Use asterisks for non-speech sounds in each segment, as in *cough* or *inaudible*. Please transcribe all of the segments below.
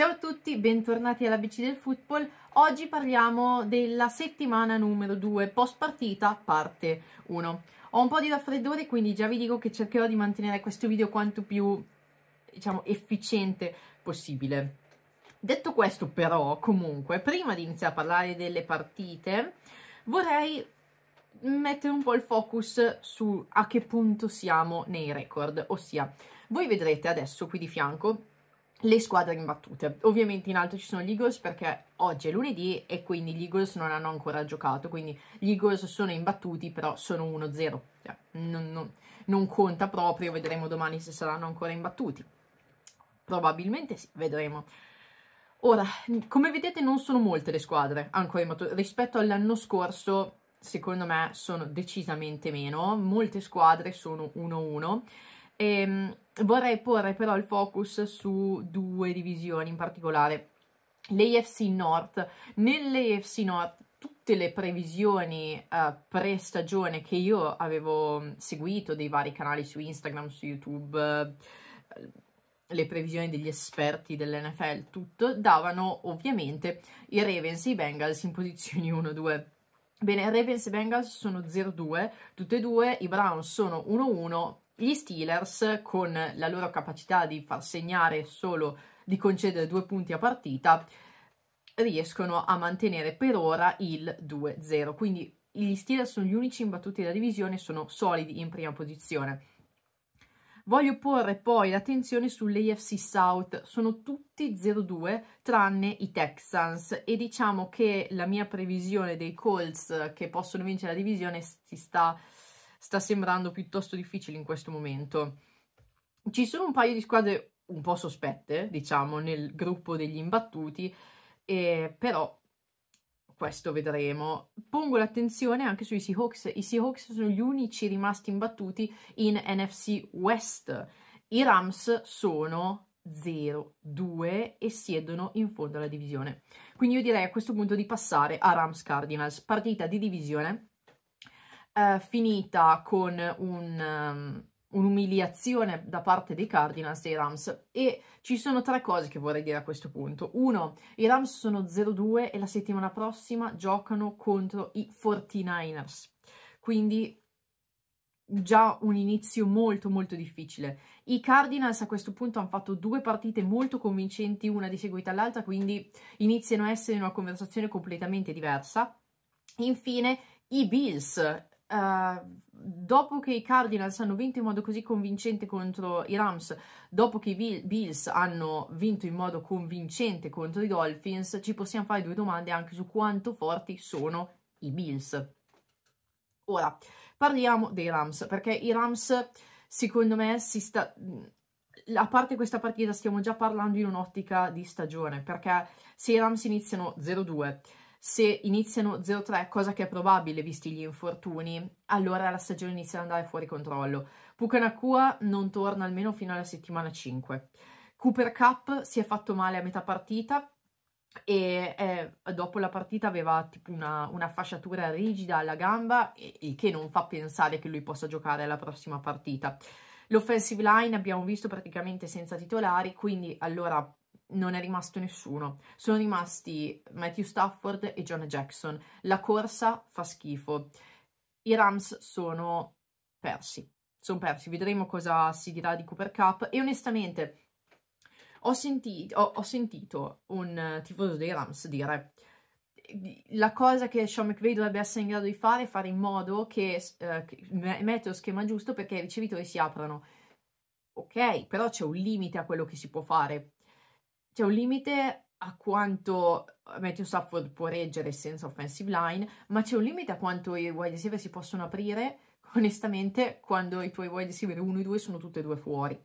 Ciao a tutti, bentornati alla BC del Football. Oggi parliamo della settimana numero 2, post partita, parte 1. Ho un po' di raffreddore, quindi già vi dico che cercherò di mantenere questo video quanto più, diciamo, efficiente possibile. Detto questo, però, comunque, prima di iniziare a parlare delle partite, vorrei mettere un po' il focus su a che punto siamo nei record, ossia voi vedrete adesso qui di fianco le squadre imbattute. Ovviamente in alto ci sono gli Eagles perché oggi è lunedì e quindi gli Eagles non hanno ancora giocato, quindi gli Eagles sono imbattuti però sono 1-0, cioè, non, non, non, conta proprio, vedremo domani se saranno ancora imbattuti. Probabilmente sì, vedremo. Ora, come vedete non sono molte le squadre ancora imbattute, rispetto all'anno scorso secondo me sono decisamente meno, molte squadre sono 1-1 e ehm, vorrei porre però il focus su due divisioni in particolare, l'AFC North. Nell'AFC North tutte le previsioni uh, pre-stagione che io avevo mm, seguito dei vari canali su Instagram, su YouTube, uh, le previsioni degli esperti dell'NFL, tutto, davano ovviamente i Ravens e i Bengals in posizioni 1-2. *laughs* Bene, Ravens e Bengals sono 0-2, tutte e due, i Browns sono 1-1, gli Steelers, con la loro capacità di far segnare solo di concedere due punti a partita, riescono a mantenere per ora il 2-0. Quindi gli Steelers sono gli unici imbattuti della divisione, sono solidi in prima posizione. Voglio porre poi l'attenzione sull'AFC South, sono tutti 0-2 tranne i Texans e diciamo che la mia previsione dei Colts che possono vincere la divisione si sta sta sembrando piuttosto difficile in questo momento. Ci sono un paio di squadre un po' sospette, diciamo, nel gruppo degli imbattuti, eh, però questo vedremo. Pongo l'attenzione anche sui Seahawks. I Seahawks sono gli unici rimasti imbattuti in NFC West. I Rams sono 0-2 e siedono in fondo alla divisione. Quindi io direi a questo punto di passare a Rams Cardinals, partita di divisione eh, finita con un, um, un'umiliazione da parte dei Cardinals dei Rams e ci sono tre cose che vorrei dire a questo punto. Uno, i Rams sono 0-2 e la settimana prossima giocano contro i 49ers. Quindi già un inizio molto molto difficile. I Cardinals a questo punto hanno fatto due partite molto convincenti una di seguito all'altra, quindi iniziano a essere in una conversazione completamente diversa. Infine i Bills Uh, dopo che i Cardinals hanno vinto in modo così convincente contro i Rams, dopo che i Bills hanno vinto in modo convincente contro i Dolphins, ci possiamo fare due domande anche su quanto forti sono i Bills. Ora, parliamo dei Rams, perché i Rams, secondo me, si sta... A parte questa partita stiamo già parlando in un'ottica di stagione, perché se i Rams iniziano 0-2, se iniziano 0-3, cosa che è probabile visti gli infortuni, allora la stagione inizia ad andare fuori controllo. Pucanacua non torna almeno fino alla settimana 5. Cooper Cup si è fatto male a metà partita e eh, dopo la partita aveva tipo una, una fasciatura rigida alla gamba, il che non fa pensare che lui possa giocare la prossima partita. L'offensive line abbiamo visto praticamente senza titolari, quindi allora non è rimasto nessuno. Sono rimasti Matthew Stafford e John Jackson. La corsa fa schifo. I Rams sono persi. Sono persi. Vedremo cosa si dirà di Cooper Cup. E onestamente, ho, senti ho, ho sentito un tifoso dei Rams dire la cosa che Sean McVay dovrebbe essere in grado di fare è fare in modo che, eh, che mette lo schema giusto perché i ricevitori si aprano. Ok, però c'è un limite a quello che si può fare c'è un limite a quanto Matthew Stafford può reggere senza offensive line, ma c'è un limite a quanto i wide receiver si possono aprire, onestamente, quando i tuoi wide receiver 1 e 2 sono tutti e due fuori.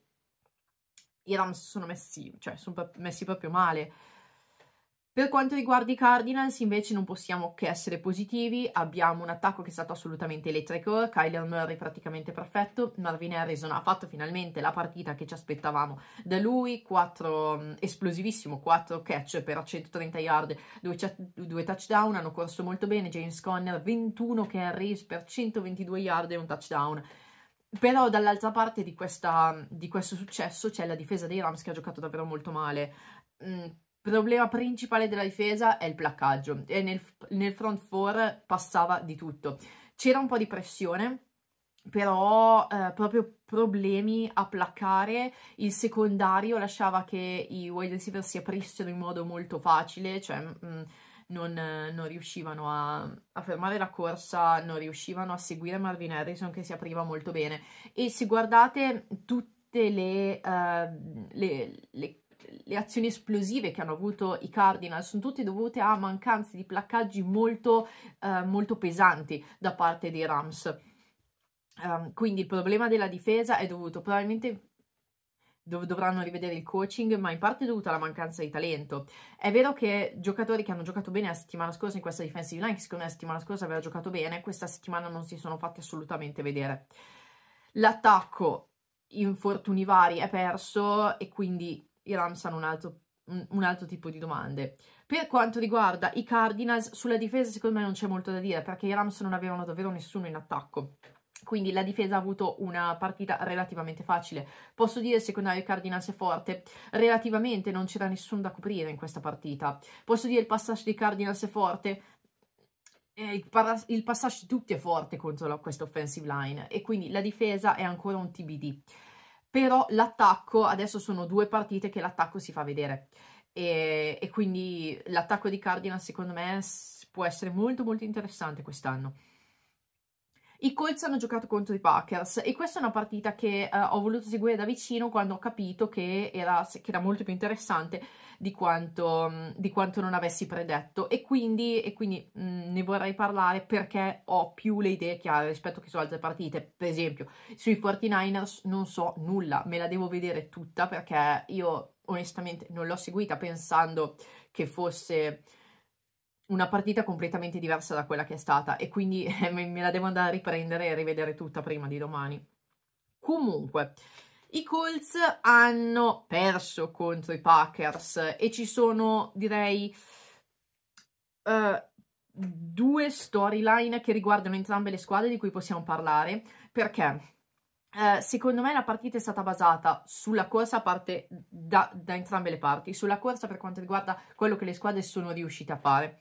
I Rams sono messi, cioè, sono messi proprio male per quanto riguarda i Cardinals invece non possiamo che essere positivi, abbiamo un attacco che è stato assolutamente elettrico, Kyler Murray praticamente perfetto, Marvin Harrison ha fatto finalmente la partita che ci aspettavamo da lui, 4, esplosivissimo, 4 catch per 130 yard, 2, touchdown, hanno corso molto bene, James Conner 21 carries per 122 yard e un touchdown. Però dall'altra parte di, questa, di questo successo c'è la difesa dei Rams che ha giocato davvero molto male problema principale della difesa è il placcaggio e nel, nel front four passava di tutto. C'era un po' di pressione, però eh, proprio problemi a placcare, il secondario lasciava che i wide receiver si aprissero in modo molto facile, cioè mh, mm, mm, non, non, riuscivano a, a, fermare la corsa, non riuscivano a seguire Marvin Harrison che si apriva molto bene e se guardate tutte le, uh, le, le le azioni esplosive che hanno avuto i Cardinals sono tutte dovute a mancanze di placcaggi molto, eh, molto pesanti da parte dei Rams. Um, quindi il problema della difesa è dovuto probabilmente dov dovranno rivedere il coaching, ma in parte è dovuto alla mancanza di talento. È vero che giocatori che hanno giocato bene la settimana scorsa in questa defensive line, che secondo me la settimana scorsa aveva giocato bene, questa settimana non si sono fatti assolutamente vedere. L'attacco infortuni vari è perso e quindi i Rams hanno un altro, un altro tipo di domande. Per quanto riguarda i Cardinals, sulla difesa secondo me non c'è molto da dire perché i Rams non avevano davvero nessuno in attacco. Quindi la difesa ha avuto una partita relativamente facile. Posso dire il secondario Cardinals è forte? Relativamente non c'era nessuno da coprire in questa partita. Posso dire il passaggio di Cardinals è forte? Eh, il, il passaggio di tutti è forte contro questa offensive line e quindi la difesa è ancora un TBD però l'attacco, adesso sono due partite che l'attacco si fa vedere e, e quindi l'attacco di Cardinal secondo me può essere molto molto interessante quest'anno. I Colts hanno giocato contro i Packers e questa è una partita che uh, ho voluto seguire da vicino quando ho capito che era, che era molto più interessante di quanto, mm, di quanto, non avessi predetto e quindi, e quindi mh, mm, ne vorrei parlare perché ho più le idee chiare rispetto che su altre partite. Per esempio, sui 49ers non so nulla, me la devo vedere tutta perché io onestamente non l'ho seguita pensando che fosse una partita completamente diversa da quella che è stata e quindi *laughs* eh, me la devo andare a riprendere e rivedere tutta prima di domani. Comunque, i Colts hanno perso contro i Packers e ci sono, direi, uh, due storyline che riguardano entrambe le squadre di cui possiamo parlare perché eh, secondo me la partita è stata basata sulla corsa a parte da, da, entrambe le parti, sulla corsa per quanto riguarda quello che le squadre sono riuscite a fare.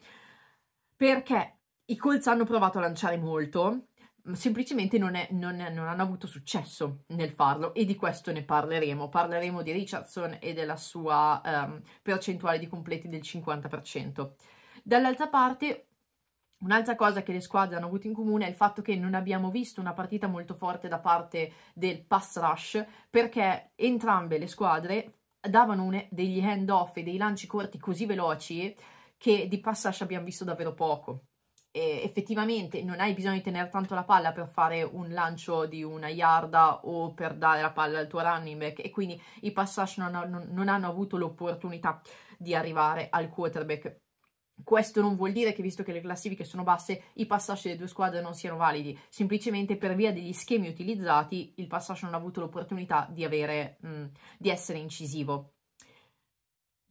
Perché i Colts hanno provato a lanciare molto, semplicemente non, è, non, è, non hanno avuto successo nel farlo e di questo ne parleremo. Parleremo di Richardson e della sua um, percentuale di completi del 50%. Dall'altra parte Un'altra cosa che le squadre hanno avuto in comune è il fatto che non abbiamo visto una partita molto forte da parte del pass rush perché entrambe le squadre davano un, degli hand-off e dei lanci corti così veloci che di pass rush abbiamo visto davvero poco. E effettivamente non hai bisogno di tenere tanto la palla per fare un lancio di una yarda o per dare la palla al tuo running back e quindi i pass rush non, non, non hanno avuto l'opportunità di arrivare al quarterback questo non vuol dire che, visto che le classifiche sono basse, i passaggi delle due squadre non siano validi, semplicemente per via degli schemi utilizzati il passaggio non ha avuto l'opportunità di, avere, mh, mm, di essere incisivo.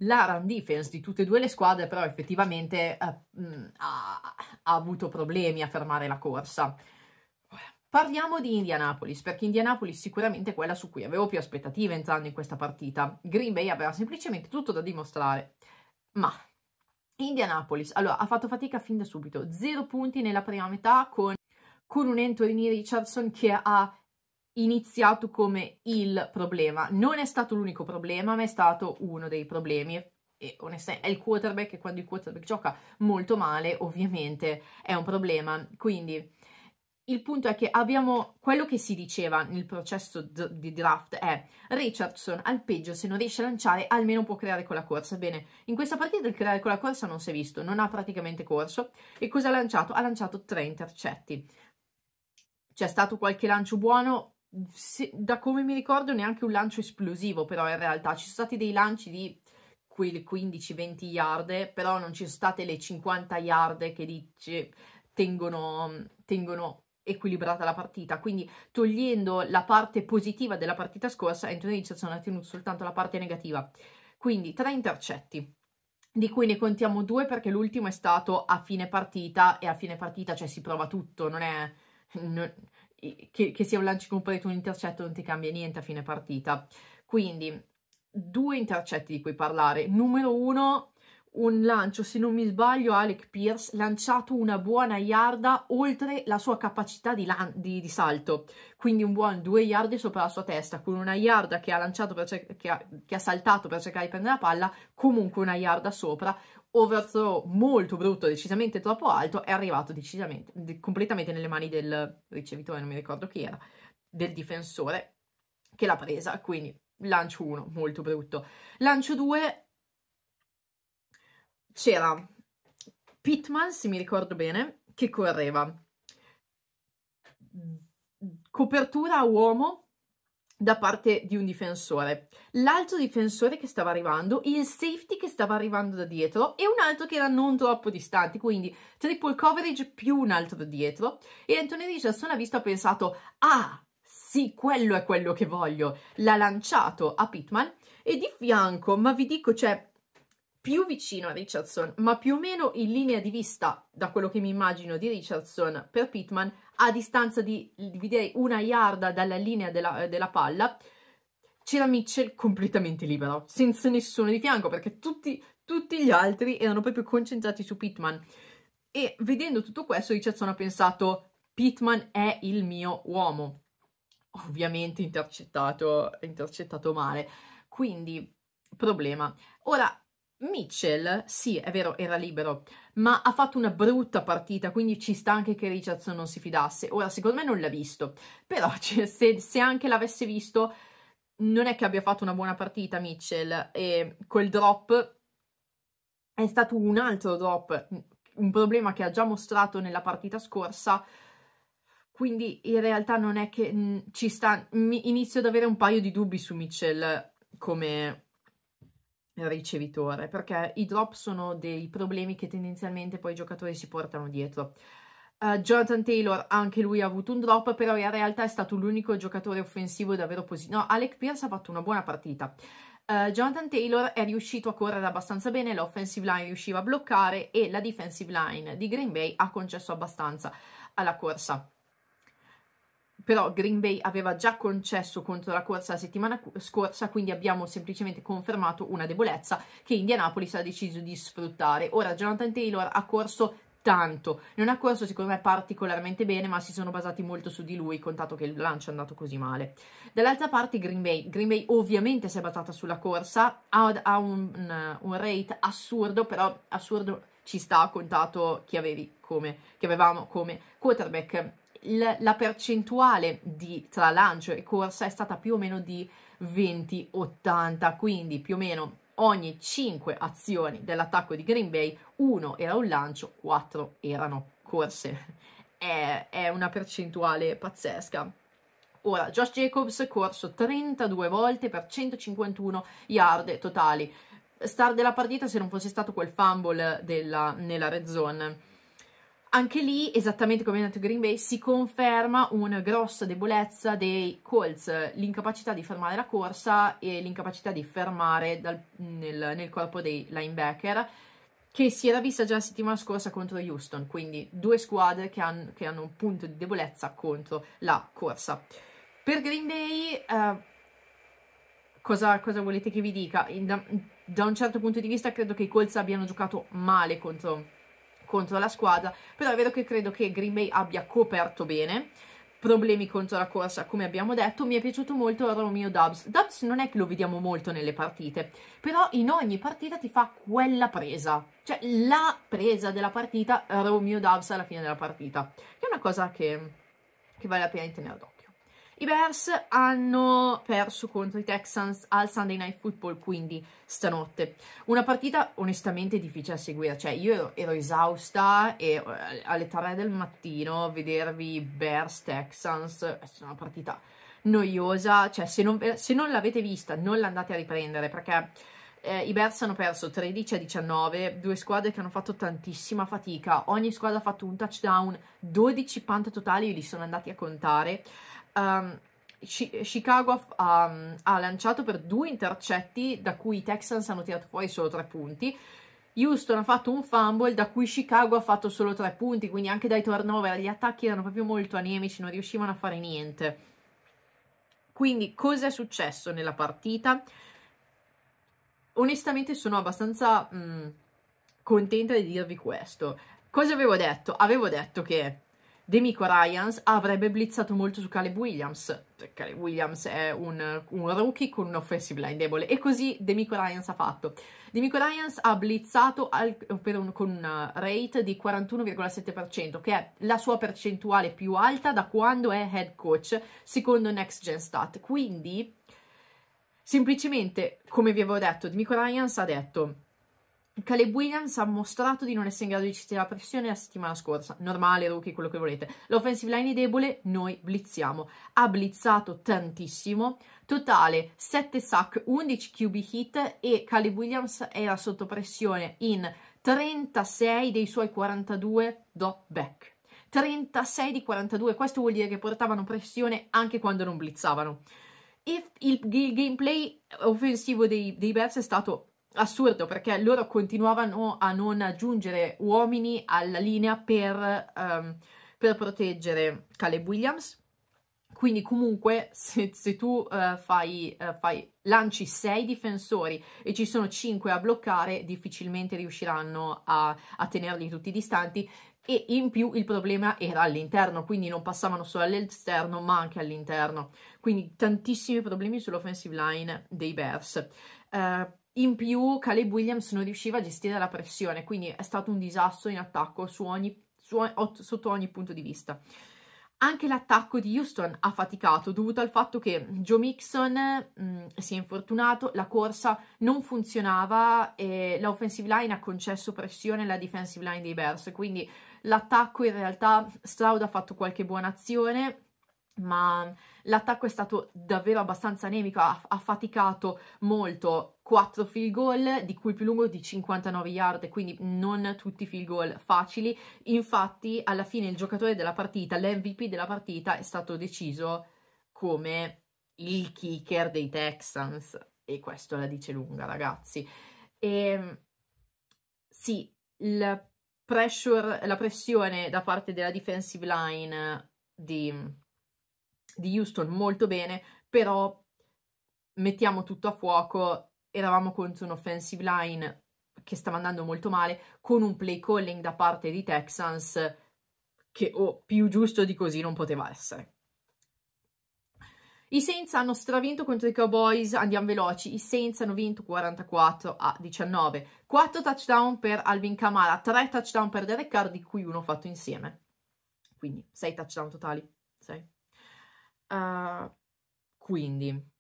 La run defense di tutte e due le squadre però effettivamente eh, mh, mm, ha, ha avuto problemi a fermare la corsa. Parliamo di Indianapolis, perché Indianapolis sicuramente è quella su cui avevo più aspettative entrando in questa partita. Green Bay aveva semplicemente tutto da dimostrare, ma Indianapolis, allora, ha fatto fatica fin da subito, zero punti nella prima metà con, con un Anthony Richardson che ha iniziato come il problema. Non è stato l'unico problema, ma è stato uno dei problemi. E onestamente è il quarterback e quando il quarterback gioca molto male, ovviamente è un problema. Quindi il punto è che abbiamo quello che si diceva nel processo di draft è Richardson al peggio se non riesce a lanciare almeno può creare con la corsa bene in questa partita il creare con la corsa non si è visto non ha praticamente corso e cosa ha lanciato? ha lanciato tre intercetti c'è stato qualche lancio buono se, da come mi ricordo neanche un lancio esplosivo però in realtà ci sono stati dei lanci di quel 15-20 yard però non ci sono state le 50 yard che dice tengono, tengono equilibrata la partita, quindi togliendo la parte positiva della partita scorsa, Anthony Richardson ha tenuto soltanto la parte negativa. Quindi tre intercetti, di cui ne contiamo due perché l'ultimo è stato a fine partita e a fine partita cioè si prova tutto, non è... Non, che, che, sia un lancio completo o un intercetto non ti cambia niente a fine partita. Quindi due intercetti di cui parlare. Numero uno un lancio, se non mi sbaglio, Alec Pierce lanciato una buona yarda oltre la sua capacità di, di, di salto, quindi un buon due yard sopra la sua testa, con una yarda che ha, lanciato cioè, che ha, che ha saltato per cercare di prendere la palla, comunque una yarda sopra, overthrow molto brutto, decisamente troppo alto, è arrivato decisamente, de completamente nelle mani del ricevitore, non mi ricordo chi era, del difensore che l'ha presa, quindi lancio 1 molto brutto. Lancio 2 c'era Pittman, se mi ricordo bene, che correva. Copertura a uomo da parte di un difensore, l'altro difensore che stava arrivando, il safety che stava arrivando da dietro e un altro che era non troppo distante, quindi triple coverage più un altro da dietro e Anthony Richardson ha visto ha pensato ah sì quello è quello che voglio, l'ha lanciato a Pittman e di fianco ma vi dico cioè, più vicino a Richardson, ma più o meno in linea di vista, da quello che mi immagino di Richardson per Pittman, a distanza di, direi, una yarda dalla linea della, eh, della palla, c'era Mitchell completamente libero, senza nessuno di fianco, perché tutti, tutti gli altri erano proprio concentrati su Pittman. E vedendo tutto questo, Richardson ha pensato, Pittman è il mio uomo. Ovviamente intercettato, intercettato male. Quindi, problema. Ora, Mitchell, sì, è vero, era libero, ma ha fatto una brutta partita, quindi ci sta anche che Richardson non si fidasse. Ora, secondo me non l'ha visto, però *laughs* cioè, se, se anche l'avesse visto, non è che abbia fatto una buona partita Mitchell, e quel drop è stato un altro drop, un problema che ha già mostrato nella partita scorsa, quindi in realtà non è che mh, mm, ci sta... Mi inizio ad avere un paio di dubbi su Mitchell come ricevitore perché i drop sono dei problemi che tendenzialmente poi i giocatori si portano dietro. Uh, Jonathan Taylor anche lui ha avuto un drop, però in realtà è stato l'unico giocatore offensivo davvero positivo. No, Alec Pierce ha fatto una buona partita. Uh, Jonathan Taylor è riuscito a correre abbastanza bene, l'offensive line riusciva a bloccare e la defensive line di Green Bay ha concesso abbastanza alla corsa però Green Bay aveva già concesso contro la corsa la settimana scorsa, quindi abbiamo semplicemente confermato una debolezza che Indianapolis ha deciso di sfruttare. Ora Jonathan Taylor ha corso tanto, non ha corso secondo me particolarmente bene, ma si sono basati molto su di lui, contato che il lancio è andato così male. Dall'altra parte Green Bay, Green Bay ovviamente si è basata sulla corsa, ha, ha un, un rate assurdo, però assurdo ci sta contato chi avevi come, che avevamo come quarterback l- la percentuale di, tra lancio e corsa è stata più o meno di 20-80, quindi più o meno ogni 5 azioni dell'attacco di Green Bay, 1 era un lancio, 4 erano corse. *laughs* È, è una percentuale pazzesca. Ora, Josh Jacobs corso 32 volte per 151 yard totali. Star della partita se non fosse stato quel fumble della, nella red zone anche lì, esattamente come ha detto Green Bay, si conferma una grossa debolezza dei Colts, l'incapacità di fermare la corsa e l'incapacità di fermare dal, nel, nel, corpo dei linebacker, che si era vista già la settimana scorsa contro Houston, quindi due squadre che, han, che hanno un punto di debolezza contro la corsa. Per Green Bay, eh, cosa, cosa, volete che vi dica? In, da, da un certo punto di vista credo che i Colts abbiano giocato male contro contro la squadra, però è vero che credo che Green Bay abbia coperto bene, problemi contro la corsa, come abbiamo detto, mi è piaciuto molto Romeo Dubs. Dubs non è che lo vediamo molto nelle partite, però in ogni partita ti fa quella presa, cioè la presa della partita Romeo Dubs alla fine della partita, che è una cosa che, che vale la pena di tenere d'occhio. I Bears hanno perso contro i Texans al Sunday Night Football, quindi stanotte. Una partita onestamente difficile da seguire, cioè io ero, ero esausta e eh, alle 3 del mattino vedervi Bears Texans è eh, stata una partita noiosa, cioè se non, non l'avete vista non l'andate a riprendere perché eh, i Bears hanno perso 13 a 19, due squadre che hanno fatto tantissima fatica, ogni squadra ha fatto un touchdown, 12 punt totali, io li sono andati a contare, um, Chicago um, ha lanciato per due intercetti da cui i Texans hanno tirato fuori solo tre punti. Houston ha fatto un fumble da cui Chicago ha fatto solo tre punti, quindi anche dai turnover gli attacchi erano proprio molto anemici, non riuscivano a fare niente. Quindi cosa è successo nella partita? Onestamente sono abbastanza mh, contenta di dirvi questo. Cosa avevo detto? Avevo detto che Demico Ryans avrebbe blizzato molto su Caleb Williams. Caleb Williams è un, un rookie con un offensive line debole e così Demico Ryans ha fatto. Demico Ryans ha blizzato al, un, con un rate di 41,7%, che è la sua percentuale più alta da quando è head coach, secondo Next Gen Stat. Quindi, semplicemente, come vi avevo detto, Demico Ryans ha detto Caleb Williams ha mostrato di non essere in grado di gestire la pressione la settimana scorsa. Normale, rookie, quello che volete. L'offensive line è debole, noi blitziamo. Ha blizzato tantissimo. Totale 7 sack, 11 QB hit e Caleb Williams era sotto pressione in 36 dei suoi 42 do back. 36 di 42, questo vuol dire che portavano pressione anche quando non blizzavano. E il, il gameplay offensivo dei, dei Bears è stato assurdo perché loro continuavano a non aggiungere uomini alla linea per, um, per proteggere Caleb Williams. Quindi comunque se, se tu uh, fai, uh, fai, lanci sei difensori e ci sono cinque a bloccare, difficilmente riusciranno a, a tenerli tutti distanti e in più il problema era all'interno, quindi non passavano solo all'esterno ma anche all'interno. Quindi tantissimi problemi sull'offensive line dei Bears. Uh, in più Caleb Williams non riusciva a gestire la pressione, quindi è stato un disastro in attacco su ogni, su, sotto ogni punto di vista. Anche l'attacco di Houston ha faticato dovuto al fatto che Joe Mixon mh, mm, si è infortunato, la corsa non funzionava e l'offensive line ha concesso pressione alla defensive line dei Bears, quindi l'attacco in realtà Stroud ha fatto qualche buona azione, ma l'attacco è stato davvero abbastanza anemico, ha, ha faticato molto, 4 field goal, di cui il più lungo di 59 yard, quindi non tutti field goal facili, infatti alla fine il giocatore della partita, l'MVP della partita è stato deciso come il kicker dei Texans e questo la dice lunga ragazzi e, ehm, sì pressure, la pressione da parte della defensive line di di Houston molto bene, però mettiamo tutto a fuoco, eravamo contro un offensive line che stava andando molto male, con un play calling da parte di Texans che oh, più giusto di così non poteva essere. I Saints hanno stravinto contro i Cowboys, andiamo veloci, i Saints hanno vinto 44 a 19, 4 touchdown per Alvin Kamara, 3 touchdown per Derek Carr, di cui uno fatto insieme, quindi 6 touchdown totali, 6. Eh, quindi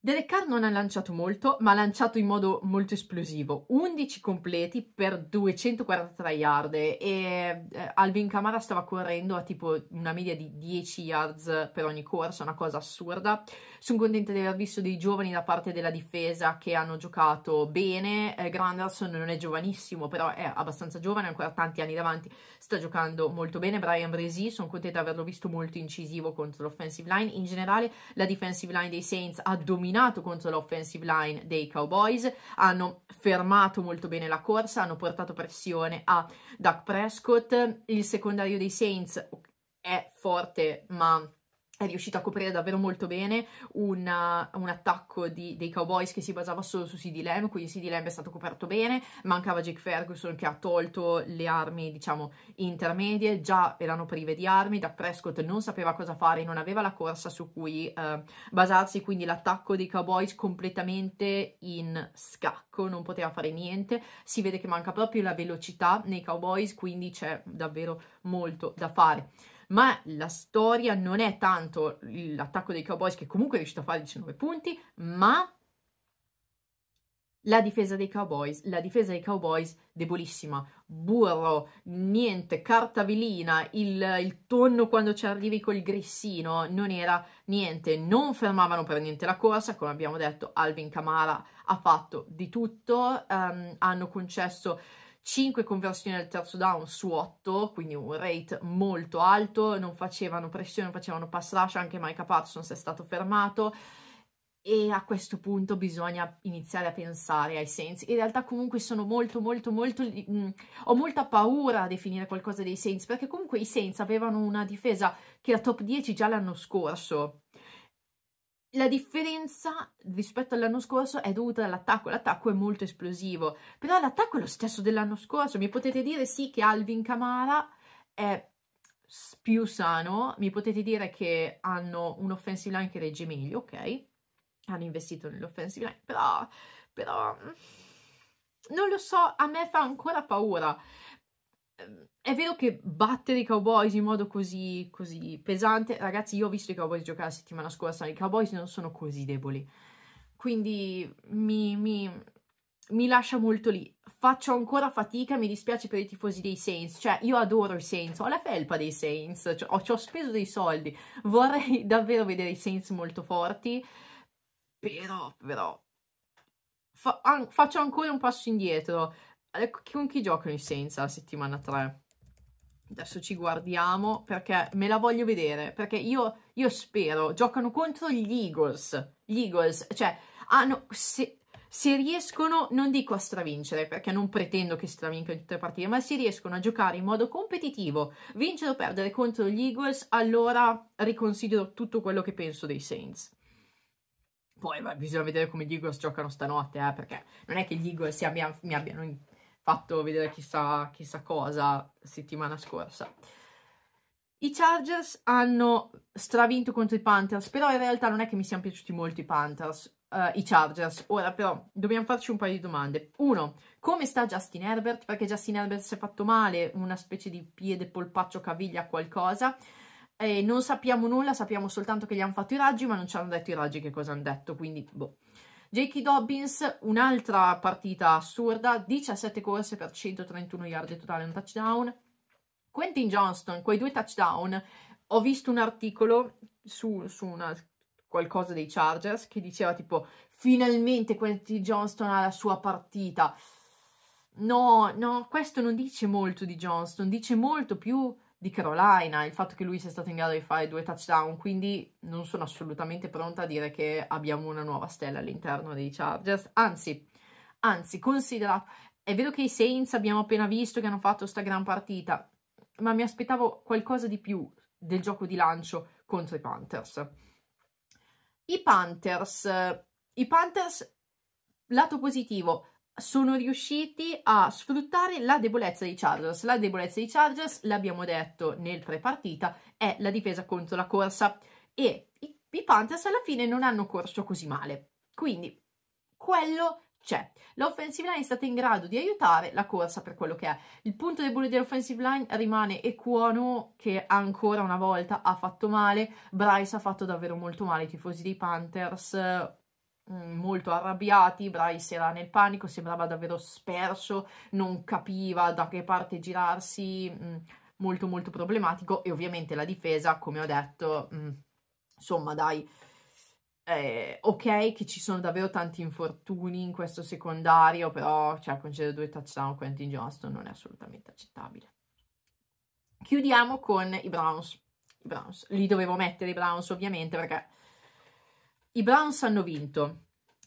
Derek Carr non ha lanciato molto, ma ha lanciato in modo molto esplosivo. 11 completi per 243 yard e eh, Alvin Camara stava correndo a tipo una media di 10 yards per ogni corsa, una cosa assurda. Sono contenta di aver visto dei giovani da parte della difesa che hanno giocato bene. Eh, Granderson non è giovanissimo, però è abbastanza giovane, ha ancora tanti anni davanti, sta giocando molto bene. Brian Bresi, sono contenta di averlo visto molto incisivo contro l'offensive line. In generale la defensive line dei Saints ha dominato dominato contro l'offensive line dei Cowboys, hanno fermato molto bene la corsa, hanno portato pressione a Doug Prescott, il secondario dei Saints è forte ma è riuscito a coprire davvero molto bene una, uh, un attacco di, dei Cowboys che si basava solo su CD Lamb, quindi CD Lamb è stato coperto bene, mancava Jake Ferguson che ha tolto le armi, diciamo, intermedie, già erano prive di armi, da Prescott non sapeva cosa fare, non aveva la corsa su cui eh, basarsi, quindi l'attacco dei Cowboys completamente in scacco, non poteva fare niente, si vede che manca proprio la velocità nei Cowboys, quindi c'è davvero molto da fare ma la storia non è tanto l'attacco dei Cowboys che comunque è riuscito a fare 19 punti, ma la difesa dei Cowboys, la difesa dei Cowboys debolissima, burro, niente, carta velina, il, il, tonno quando ci arrivi col grissino, non era niente, non fermavano per niente la corsa, come abbiamo detto Alvin Camara ha fatto di tutto, um, hanno concesso 5 conversioni al terzo down su 8, quindi un rate molto alto, non facevano pressione, non facevano pass rush, anche Micah Parsons è stato fermato e a questo punto bisogna iniziare a pensare ai Saints. In realtà comunque sono molto molto molto mh, mm, ho molta paura a definire qualcosa dei Saints perché comunque i Saints avevano una difesa che era top 10 già l'anno scorso la differenza rispetto all'anno scorso è dovuta all'attacco, l'attacco è molto esplosivo, però l'attacco è lo stesso dell'anno scorso, mi potete dire sì che Alvin Kamara è più sano, mi potete dire che hanno un offensive line che regge meglio, ok? Hanno investito nell'offensive line, però, però, mm, non lo so, a me fa ancora paura, è vero che battere i Cowboys in modo così, così pesante, ragazzi, io ho visto i Cowboys giocare la settimana scorsa, i Cowboys non sono così deboli, quindi mi, mi, mi lascia molto lì. Faccio ancora fatica, mi dispiace per i tifosi dei Saints, cioè io adoro i Saints, ho la felpa dei Saints, cioè, ho, ho speso dei soldi, vorrei *laughs* davvero vedere i Saints molto forti, però, però, fa, an faccio ancora un passo indietro con ecco, chi giocano i Saints la settimana 3? Adesso ci guardiamo perché me la voglio vedere, perché io, io spero, giocano contro gli Eagles. Gli Eagles, cioè, hanno, se, se riescono, non dico a stravincere, perché non pretendo che stravincano tutte le partite, ma se riescono a giocare in modo competitivo, vincere o perdere contro gli Eagles, allora riconsidero tutto quello che penso dei Saints. Poi beh, bisogna vedere come gli Eagles giocano stanotte, eh, perché non è che gli Eagles abbia, mi abbiano fatto vedere chissà, chissà cosa settimana scorsa. I Chargers hanno stravinto contro i Panthers, però in realtà non è che mi siano piaciuti molto i Panthers, uh, i Chargers. Ora però dobbiamo farci un paio di domande. Uno, come sta Justin Herbert? Perché Justin Herbert si è fatto male, una specie di piede, polpaccio, caviglia, qualcosa. E non sappiamo nulla, sappiamo soltanto che gli hanno fatto i raggi, ma non ci hanno detto i raggi che cosa hanno detto, quindi boh. J.K. Dobbins, un'altra partita assurda, 17 corse per 131 yard totale, un touchdown. Quentin Johnston, quei due touchdown, ho visto un articolo su, su una, qualcosa dei Chargers che diceva tipo finalmente Quentin Johnston ha la sua partita. No, no, questo non dice molto di Johnston, dice molto più di Carolina, il fatto che lui sia stato in grado di fare due touchdown, quindi non sono assolutamente pronta a dire che abbiamo una nuova stella all'interno dei Chargers, anzi, anzi, considera, è vero che i Saints abbiamo appena visto che hanno fatto sta gran partita, ma mi aspettavo qualcosa di più del gioco di lancio contro i Panthers. I Panthers, i Panthers, lato positivo, sono riusciti a sfruttare la debolezza dei Chargers. La debolezza dei Chargers, l'abbiamo detto nel pre-partita, è la difesa contro la corsa e i, i Panthers alla fine non hanno corso così male. Quindi quello c'è. L'offensive line è stata in grado di aiutare la corsa per quello che è. Il punto debole dell'offensive line rimane Equono che ancora una volta ha fatto male, Bryce ha fatto davvero molto male ai tifosi dei Panthers, Mm, molto arrabbiati, Bryce era nel panico, sembrava davvero sperso, non capiva da che parte girarsi, mm, molto molto problematico e ovviamente la difesa, come ho detto, mm, insomma dai, eh, ok che ci sono davvero tanti infortuni in questo secondario, però cioè, concedere due touchdown a Quentin Johnston non è assolutamente accettabile. Chiudiamo con i Browns. I Browns. Li dovevo mettere i Browns ovviamente perché i Browns hanno vinto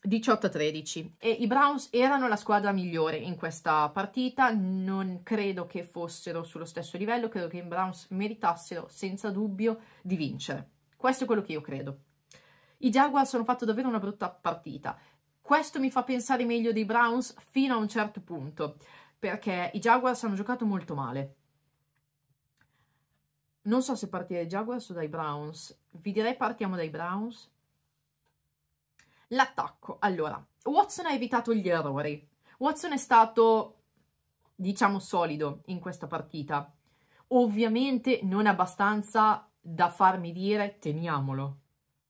18-13 e i Browns erano la squadra migliore in questa partita, non credo che fossero sullo stesso livello, credo che i Browns meritassero senza dubbio di vincere. Questo è quello che io credo. I Jaguars hanno fatto davvero una brutta partita. Questo mi fa pensare meglio dei Browns fino a un certo punto, perché i Jaguars hanno giocato molto male. Non so se partire dai Jaguars o dai Browns. Vi direi partiamo dai Browns l'attacco. Allora, Watson ha evitato gli errori. Watson è stato, diciamo, solido in questa partita. Ovviamente non abbastanza da farmi dire teniamolo,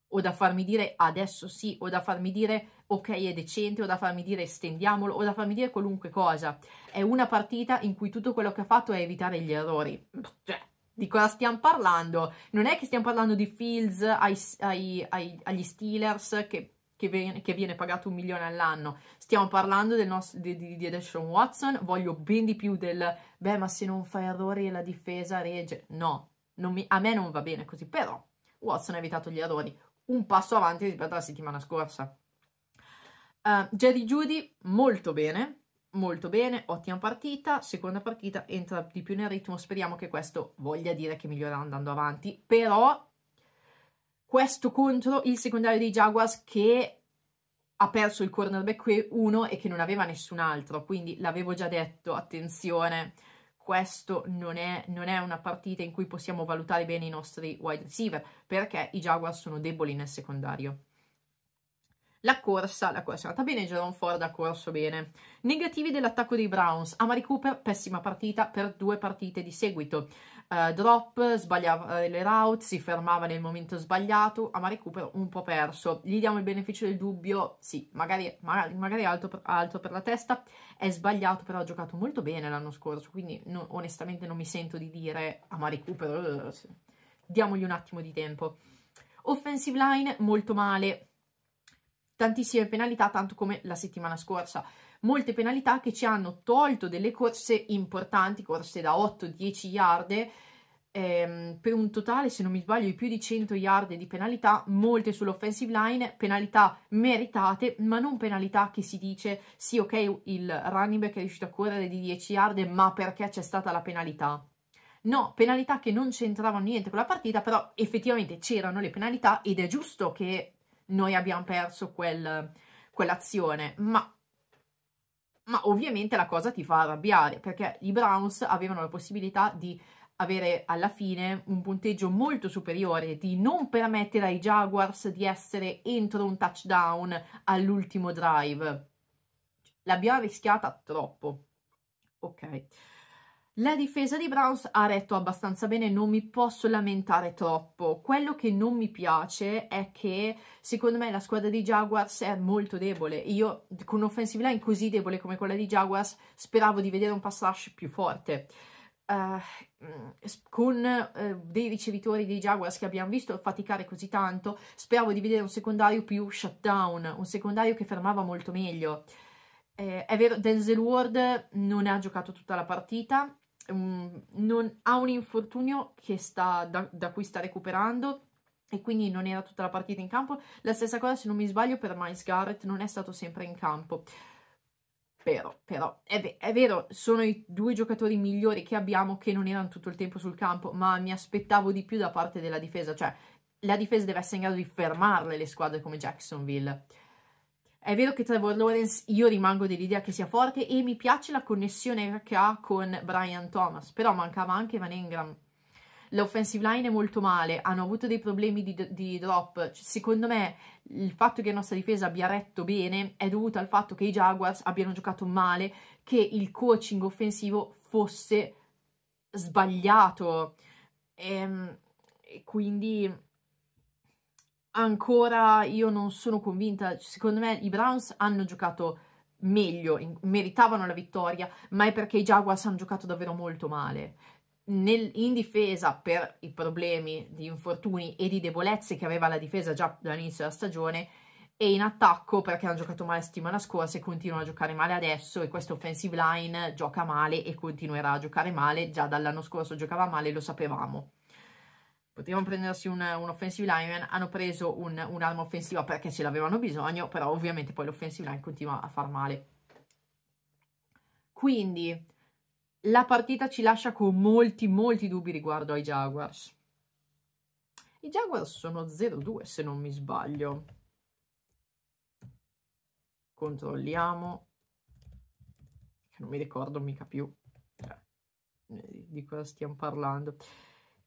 o da farmi dire adesso sì, o da farmi dire ok è decente, o da farmi dire stendiamolo, o da farmi dire qualunque cosa. È una partita in cui tutto quello che ha fatto è evitare gli errori. Cioè, di cosa stiamo parlando? Non è che stiamo parlando di Fields ai, ai, ai, agli Steelers che che, viene, che viene pagato un milione all'anno. Stiamo parlando del nostro, di, di, di Edison Watson, voglio ben di più del, beh ma se non fai errori la difesa regge. No, non mi, a me non va bene così, però Watson ha evitato gli errori. Un passo avanti rispetto alla settimana scorsa. Uh, Jerry Judy molto bene, molto bene, ottima partita, seconda partita entra di più nel ritmo, speriamo che questo voglia dire che migliora andando avanti, però questo contro il secondario dei Jaguars che ha perso il cornerback 1 e che non aveva nessun altro, quindi l'avevo già detto, attenzione, questo non è, non è, una partita in cui possiamo valutare bene i nostri wide receiver, perché i Jaguars sono deboli nel secondario. La corsa, la corsa è andata bene, Jerome Ford ha corso bene. Negativi dell'attacco dei Browns, Amari Cooper, pessima partita per due partite di seguito eh, drop, sbagliava eh, le route, si fermava nel momento sbagliato, ama ah, recupero un po' perso. Gli diamo il beneficio del dubbio, sì, magari, magari, magari alto, per, alto, per, la testa, è sbagliato, però ha giocato molto bene l'anno scorso, quindi no, onestamente non mi sento di dire ama ah, recupero, eh, diamogli un attimo di tempo. Offensive line molto male, tantissime penalità, tanto come la settimana scorsa molte penalità che ci hanno tolto delle corse importanti, corse da 8-10 yard, ehm, per un totale, se non mi sbaglio, di più di 100 yard di penalità, molte sull'offensive line, penalità meritate, ma non penalità che si dice sì, ok, il running back è riuscito a correre di 10 yard, ma perché c'è stata la penalità? No, penalità che non c'entravano niente con la partita, però effettivamente c'erano le penalità ed è giusto che noi abbiamo perso quel, quell'azione, ma ma ovviamente la cosa ti fa arrabbiare perché i Browns avevano la possibilità di avere alla fine un punteggio molto superiore, di non permettere ai Jaguars di essere entro un touchdown all'ultimo drive. L'abbiamo rischiata troppo. Ok. La difesa di Browns ha retto abbastanza bene, non mi posso lamentare troppo. Quello che non mi piace è che secondo me la squadra di Jaguars è molto debole. Io con un'offensive line così debole come quella di Jaguars speravo di vedere un pass rush più forte. Uh, con uh, dei ricevitori dei Jaguars che abbiamo visto faticare così tanto, speravo di vedere un secondario più shutdown, un secondario che fermava molto meglio. Eh, è vero, Denzel Ward non ha giocato tutta la partita, um, non, ha un infortunio sta, da, da cui sta recuperando e quindi non era tutta la partita in campo. La stessa cosa, se non mi sbaglio, per Miles Garrett non è stato sempre in campo. Però, però è, è, vero, sono i due giocatori migliori che abbiamo che non erano tutto il tempo sul campo, ma mi aspettavo di più da parte della difesa, cioè la difesa deve essere in grado di fermarle le squadre come Jacksonville. È vero che Trevor Lawrence io rimango dell'idea che sia forte e mi piace la connessione che ha con Brian Thomas, però mancava anche Van Ingram. L'offensive line è molto male, hanno avuto dei problemi di, di drop. Cioè, secondo me il fatto che la nostra difesa abbia retto bene è dovuto al fatto che i Jaguars abbiano giocato male, che il coaching offensivo fosse sbagliato. E, ehm, e quindi ancora io non sono convinta. Secondo me i Browns hanno giocato meglio, in, meritavano la vittoria, ma è perché i Jaguars hanno giocato davvero molto male. Nel, in difesa per i problemi di infortuni e di debolezze che aveva la difesa già dall'inizio della stagione e in attacco perché hanno giocato male la settimana scorsa e continuano a giocare male adesso e questa offensive line gioca male e continuerà a giocare male, già dall'anno scorso giocava male, lo sapevamo potevano prendersi un, un offensive lineman, hanno preso un, un'arma offensiva perché ce l'avevano bisogno, però ovviamente poi l'offensive line continua a far male. Quindi la partita ci lascia con molti, molti dubbi riguardo ai Jaguars. I Jaguars sono 0-2 se non mi sbaglio. Controlliamo. Non mi ricordo mica più cioè, di cosa stiamo parlando.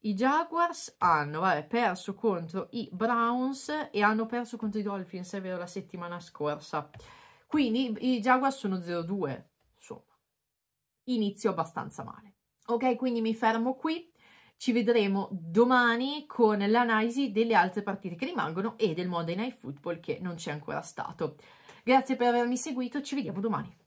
I Jaguars hanno vabbè, perso contro i Browns e hanno perso contro i Dolphins, è vero, la settimana scorsa. Quindi i Jaguars sono 0-2, insomma, inizio abbastanza male. Ok, quindi mi fermo qui. Ci vedremo domani con l'analisi delle altre partite che rimangono e del Monday Night Football che non c'è ancora stato. Grazie per avermi seguito, ci vediamo domani.